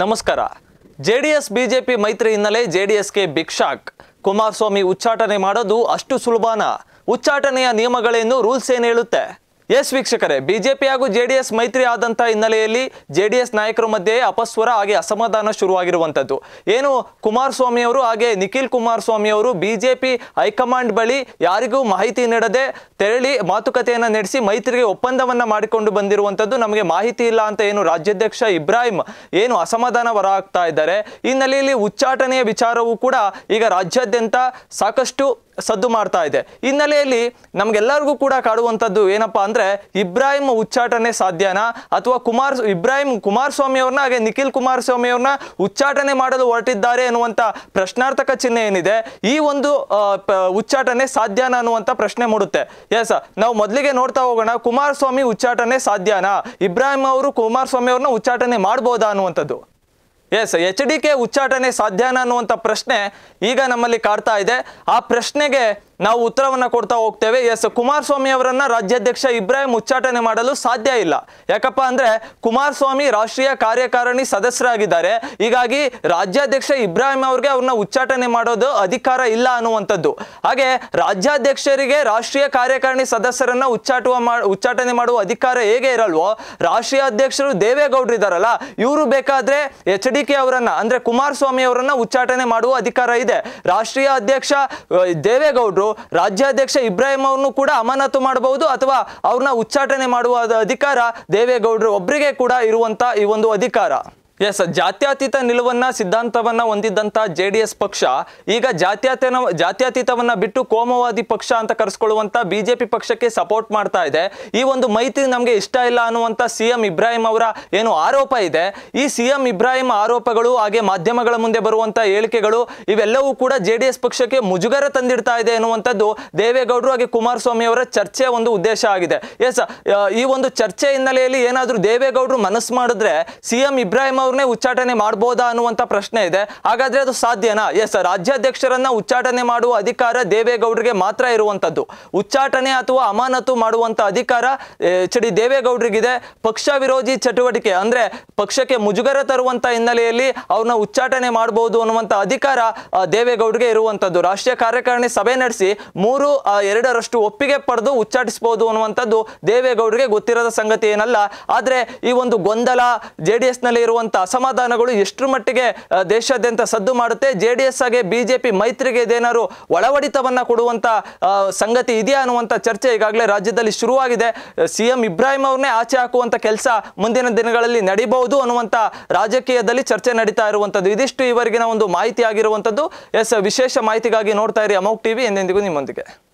ನಮಸ್ಕಾರ J D S BJP ಮೈತ್ರಿ ಹಿನ್ನೆಲೆ ಡಿ ಎಸ್ಗೆ ಭಿಕ್ಷಾಕ್ ಕುಮಾರಸ್ವಾಮಿ ಉಚ್ಚಾಟನೆ ಮಾಡೋದು ಅಷ್ಟು ಸುಲಭಾನ ಉಚ್ಚಾಟನೆಯ ನಿಯಮಗಳೇನು ರೂಲ್ಸ್ ಏನು ಹೇಳುತ್ತೆ ಎಸ್ ವೀಕ್ಷಕರೇ ಬಿಜೆಪಿ ಹಾಗೂ ಜೆ ಡಿ ಎಸ್ ಮೈತ್ರಿ ಆದಂಥ ಹಿನ್ನೆಲೆಯಲ್ಲಿ ಜೆ ಡಿ ಎಸ್ ನಾಯಕರ ಮಧ್ಯೆ ಅಪಸ್ವರ ಹಾಗೆ ಅಸಮಾಧಾನ ಶುರುವಾಗಿರುವಂಥದ್ದು ಏನು ಕುಮಾರಸ್ವಾಮಿ ಅವರು ಹಾಗೆ ನಿಖಿಲ್ ಕುಮಾರಸ್ವಾಮಿ ಅವರು ಬಿಜೆಪಿ ಹೈಕಮಾಂಡ್ ಬಳಿ ಯಾರಿಗೂ ಮಾಹಿತಿ ನೀಡದೆ ತೆರಳಿ ಮಾತುಕತೆಯನ್ನು ನಡೆಸಿ ಮೈತ್ರಿಗೆ ಒಪ್ಪಂದವನ್ನು ಮಾಡಿಕೊಂಡು ಬಂದಿರುವಂಥದ್ದು ನಮಗೆ ಮಾಹಿತಿ ಇಲ್ಲ ಅಂತ ಏನು ರಾಜ್ಯಾಧ್ಯಕ್ಷ ಇಬ್ರಾಹಿಂ ಏನು ಅಸಮಾಧಾನ ಹೊರ ಹಾಕ್ತಾ ಇದ್ದಾರೆ ಹಿನ್ನೆಲೆಯಲ್ಲಿ ಉಚ್ಚಾಟನೆಯ ವಿಚಾರವೂ ಕೂಡ ಈಗ ರಾಜ್ಯಾದ್ಯಂತ ಸಾಕಷ್ಟು ಸದ್ದು ಮಾಡ್ತಾ ಇದೆ ಹಿನ್ನೆಲೆಯಲ್ಲಿ ನಮಗೆಲ್ಲರಿಗೂ ಕೂಡ ಕಾಡುವಂಥದ್ದು ಏನಪ್ಪಾ ಅಂದರೆ ಇಬ್ರಾಹಿಂ ಉಚ್ಚಾಟನೆ ಸಾಧ್ಯನಾ ಅಥವಾ ಕುಮಾರ್ ಇಬ್ರಾಹಿಂ ಕುಮಾರಸ್ವಾಮಿ ಅವ್ರನ್ನ ಹಾಗೆ ನಿಖಿಲ್ ಕುಮಾರಸ್ವಾಮಿ ಅವ್ರನ್ನ ಉಚ್ಚಾಟನೆ ಮಾಡಲು ಹೊರಟಿದ್ದಾರೆ ಎನ್ನುವಂಥ ಪ್ರಶ್ನಾರ್ಥಕ ಚಿಹ್ನೆ ಏನಿದೆ ಈ ಒಂದು ಉಚ್ಚಾಟನೆ ಸಾಧ್ಯನಾ ಅನ್ನುವಂಥ ಪ್ರಶ್ನೆ ಮೂಡುತ್ತೆ ಎಸ್ ನಾವು ಮೊದಲಿಗೆ ನೋಡ್ತಾ ಹೋಗೋಣ ಕುಮಾರಸ್ವಾಮಿ ಉಚ್ಚಾಟನೆ ಸಾಧ್ಯನಾ ಇಬ್ರಾಹಿಂ ಅವರು ಕುಮಾರಸ್ವಾಮಿ ಅವ್ರನ್ನ ಉಚ್ಚಾಟನೆ ಮಾಡ್ಬೋದಾ ಅನ್ನುವಂಥದ್ದು ಎಸ್ ಎಚ್ ಡಿ ಕೆ ಉಚ್ಚಾಟನೆ ಸಾಧ್ಯನಾ ಅನ್ನುವಂಥ ಪ್ರಶ್ನೆ ಈಗ ನಮ್ಮಲ್ಲಿ ಕಾಡ್ತಾ ಇದೆ ಆ ಪ್ರಶ್ನೆಗೆ ನಾವು ಉತ್ತರವನ್ನು ಕೊಡ್ತಾ ಹೋಗ್ತೇವೆ ಎಸ್ ಕುಮಾರಸ್ವಾಮಿ ಅವರನ್ನ ರಾಜ್ಯಾಧ್ಯಕ್ಷ ಇಬ್ರಾಹಿಂ ಉಚ್ಚಾಟನೆ ಮಾಡಲು ಸಾಧ್ಯ ಇಲ್ಲ ಯಾಕಪ್ಪ ಅಂದ್ರೆ ಕುಮಾರಸ್ವಾಮಿ ರಾಷ್ಟ್ರೀಯ ಕಾರ್ಯಕಾರಿಣಿ ಸದಸ್ಯರಾಗಿದ್ದಾರೆ ಹೀಗಾಗಿ ರಾಜ್ಯಾಧ್ಯಕ್ಷ ಇಬ್ರಾಹಿಂ ಅವ್ರಿಗೆ ಅವ್ರನ್ನ ಉಚ್ಚಾಟನೆ ಮಾಡೋದು ಅಧಿಕಾರ ಇಲ್ಲ ಅನ್ನುವಂಥದ್ದು ಹಾಗೆ ರಾಜ್ಯಾಧ್ಯಕ್ಷರಿಗೆ ರಾಷ್ಟ್ರೀಯ ಕಾರ್ಯಕಾರಿಣಿ ಸದಸ್ಯರನ್ನ ಉಚ್ಚಾಟುವ ಉಚ್ಚಾಟನೆ ಮಾಡುವ ಅಧಿಕಾರ ಹೇಗೆ ಇರಲ್ವೋ ರಾಷ್ಟ್ರೀಯ ಅಧ್ಯಕ್ಷರು ದೇವೇಗೌಡರು ಇದಾರಲ್ಲ ಇವರು ಬೇಕಾದ್ರೆ ಎಚ್ ಡಿ ಕೆ ಅವರನ್ನ ಅಂದ್ರೆ ಕುಮಾರಸ್ವಾಮಿ ಅವರನ್ನ ಉಚ್ಚಾಟನೆ ಮಾಡುವ ಅಧಿಕಾರ ಇದೆ ರಾಷ್ಟ್ರೀಯ ಅಧ್ಯಕ್ಷ ದೇವೇಗೌಡರು ಮಾಡಿದ್ರು ರಾಜ್ಯಾಧ್ಯಕ್ಷ ಇಬ್ರಾಹಿಂ ಅವ್ರನ್ನು ಕೂಡ ಅಮಾನತು ಮಾಡಬಹುದು ಅಥವಾ ಅವ್ರನ್ನ ಉಚ್ಚಾಟನೆ ಮಾಡುವ ಅಧಿಕಾರ ದೇವೇಗೌಡರು ಒಬ್ಬರಿಗೆ ಕೂಡ ಇರುವಂತ ಈ ಒಂದು ಅಧಿಕಾರ ಎಸ್ ಜಾತ್ಯತೀತ ನಿಲುವನ್ನ ಸಿದ್ಧಾಂತವನ್ನ ಹೊಂದಿದ್ದಂತ ಜೆ ಡಿ ಎಸ್ ಪಕ್ಷ ಈಗ ಜಾತ್ಯತನ ಜಾತ್ಯತೀತವನ್ನ ಬಿಟ್ಟು ಕೋಮವಾದಿ ಪಕ್ಷ ಅಂತ ಕರೆಸ್ಕೊಳ್ಳುವಂತ ಬಿಜೆಪಿ ಪಕ್ಷಕ್ಕೆ ಸಪೋರ್ಟ್ ಮಾಡ್ತಾ ಇದೆ ಈ ಒಂದು ಮೈತ್ರಿ ನಮಗೆ ಇಷ್ಟ ಇಲ್ಲ ಅನ್ನುವಂತ ಸಿಎಂ ಇಬ್ರಾಹಿಂ ಅವರ ಏನು ಆರೋಪ ಇದೆ ಈ ಸಿಎಂ ಇಬ್ರಾಹಿಂ ಆರೋಪಗಳು ಹಾಗೆ ಮಾಧ್ಯಮಗಳ ಮುಂದೆ ಬರುವಂತ ಹೇಳಿಕೆಗಳು ಇವೆಲ್ಲವೂ ಕೂಡ ಜೆ ಡಿ ಎಸ್ ಪಕ್ಷಕ್ಕೆ ಮುಜುಗರ ತಂದಿಡ್ತಾ ಇದೆ ಎನ್ನುವಂಥದ್ದು ದೇವೇಗೌಡರು ಹಾಗೆ ಕುಮಾರಸ್ವಾಮಿ ಅವರ ಚರ್ಚೆ ಒಂದು ಉದ್ದೇಶ ಆಗಿದೆ ಎಸ್ ಈ ಒಂದು ಚರ್ಚೆ ಹಿನ್ನೆಲೆಯಲ್ಲಿ ಏನಾದರೂ ದೇವೇಗೌಡರು ಮನಸ್ಸು ಮಾಡಿದ್ರೆ ಸಿಎಂ ಇಬ್ರಾಹಿಂ ಅವ್ರನ್ನೇ ಉಚ್ಚಾಟನೆ ಮಾಡ್ಬೋದಾ ಅನ್ನುವಂಥ ಪ್ರಶ್ನೆ ಇದೆ ಹಾಗಾದ್ರೆ ಅದು ಸಾಧ್ಯನಾ ಎಸ್ ರಾಜ್ಯಾಧ್ಯಕ್ಷರನ್ನ ಉಚ್ಚಾಟನೆ ಮಾಡುವ ಅಧಿಕಾರ ದೇವೇಗೌಡರಿಗೆ ಮಾತ್ರ ಇರುವಂತದ್ದು ಉಚ್ಚಾಟನೆ ಅಥವಾ ಅಮಾನತು ಮಾಡುವಂತ ಅಧಿಕಾರ ಡಿ ದೇವೇಗೌಡರಿಗಿದೆ ಪಕ್ಷ ವಿರೋಧಿ ಚಟುವಟಿಕೆ ಅಂದ್ರೆ ಪಕ್ಷಕ್ಕೆ ಮುಜುಗರ ತರುವಂತ ಹಿನ್ನೆಲೆಯಲ್ಲಿ ಅವ್ರನ್ನ ಉಚ್ಚಾಟನೆ ಮಾಡಬಹುದು ಅನ್ನುವಂಥ ಅಧಿಕಾರ ದೇವೇಗೌಡರಿಗೆ ಇರುವಂತದ್ದು ರಾಷ್ಟ್ರೀಯ ಕಾರ್ಯಕಾರಿಣಿ ಸಭೆ ನಡೆಸಿ ಮೂರು ಎರಡರಷ್ಟು ಒಪ್ಪಿಗೆ ಪಡೆದು ಉಚ್ಚಾಟಿಸಬಹುದು ಅನ್ನುವಂಥದ್ದು ದೇವೇಗೌಡರಿಗೆ ಗೊತ್ತಿರದ ಸಂಗತಿ ಏನಲ್ಲ ಆದ್ರೆ ಈ ಒಂದು ಗೊಂದಲ ಜೆ ಡಿ ನಲ್ಲಿ ಇರುವಂತ ಇರುವಂತಹ ಅಸಮಾಧಾನಗಳು ಎಷ್ಟು ಮಟ್ಟಿಗೆ ದೇಶಾದ್ಯಂತ ಸದ್ದು ಮಾಡುತ್ತೆ ಜೆ ಡಿ ಎಸ್ ಆಗಿ ಬಿಜೆಪಿ ಮೈತ್ರಿಗೆ ಇದೇನಾದ್ರು ಒಳವಡಿತವನ್ನ ಕೊಡುವಂತ ಸಂಗತಿ ಇದೆಯಾ ಅನ್ನುವಂಥ ಚರ್ಚೆ ಈಗಾಗಲೇ ರಾಜ್ಯದಲ್ಲಿ ಶುರುವಾಗಿದೆ ಸಿಎಂ ಇಬ್ರಾಹಿಂ ಅವ್ರನ್ನೇ ಆಚೆ ಹಾಕುವಂತ ಕೆಲಸ ಮುಂದಿನ ದಿನಗಳಲ್ಲಿ ನಡಿಬಹುದು ಅನ್ನುವಂಥ ರಾಜಕೀಯದಲ್ಲಿ ಚರ್ಚೆ ನಡೀತಾ ಇರುವಂಥದ್ದು ಇದಿಷ್ಟು ಇವರಿಗಿನ ಒಂದು ಮಾಹಿತಿ ಆಗಿರುವಂಥದ್ದು ಎಸ್ ವಿಶೇಷ ಮಾಹಿತಿಗಾಗಿ ನೋಡ್ತಾ ಇರಿ ಅಮೌಕ್ ಟಿವಿ ಎಂದೆಂದಿಗೂ ನಿಮ್ಮೊಂದಿಗೆ